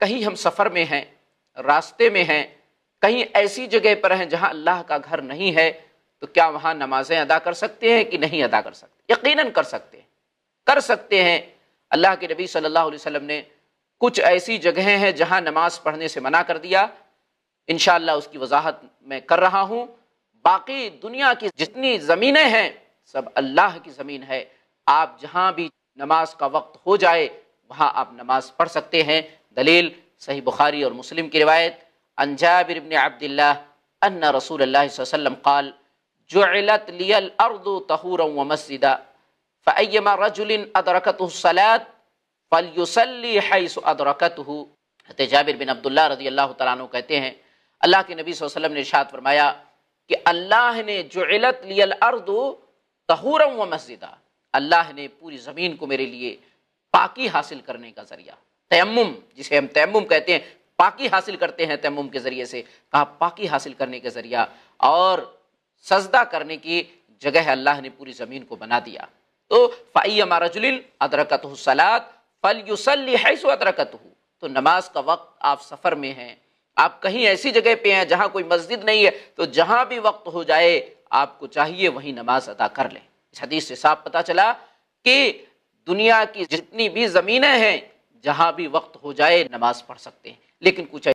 कहीं हम सफ़र में हैं रास्ते में हैं कहीं ऐसी जगह पर हैं जहां अल्लाह का घर नहीं है तो क्या वहां नमाजें अदा कर सकते हैं कि नहीं अदा कर सकते यकीनन कर सकते हैं कर सकते हैं अल्लाह के नबी सल्लल्लाहु अलैहि वसल्लम ने कुछ ऐसी जगहें हैं जहां नमाज पढ़ने से मना कर दिया इन उसकी वजाहत मैं कर रहा हूँ बाकी दुनिया की जितनी ज़मीनें हैं सब अल्लाह की ज़मीन है आप जहाँ भी नमाज का वक्त हो जाए वहाँ आप नमाज पढ़ सकते हैं दलील सही बुखारी और मुस्लिम की रिवायत अनजाबिर इबन अब्दुल्ला अन्ना रसूल अल्लाह वसल्लम काल जुलत लियल अर्द तहूर व मस्जिदा ادركته الصلاه فليصلي حيث ادركته حتى جابر بن عبد الله رضي الله تعالى عنه कहते हैं अल्लाह के नबी सल्लल्लाहु अलैहि वसल्लम ने इरशाद फरमाया कि अल्लाह ने जुलत लियल अर्द तहूर व मस्जिदा अल्लाह ने पूरी ज़मीन को मेरे लिए पाकी हासिल करने का ज़रिया तैमुम जिसे हम तैमुम कहते हैं पाकी हासिल करते हैं तैमुम के ज़रिए से कहा पाकी हासिल करने के ज़रिया और सजदा करने की जगह अल्लाह ने पूरी ज़मीन को बना दिया तो फ़ाई अमारजुल अदरकत सलाद फल फलयुसल हैसु अदरकत तो नमाज का वक्त आप सफ़र में हैं आप कहीं ऐसी जगह पे हैं जहाँ कोई मस्जिद नहीं है तो जहाँ भी वक्त हो जाए आपको चाहिए वहीं नमाज अदा कर लें इस हदीस से साफ पता चला कि दुनिया की जितनी भी ज़मीनें हैं जहाँ भी वक्त हो जाए नमाज पढ़ सकते हैं लेकिन कुछ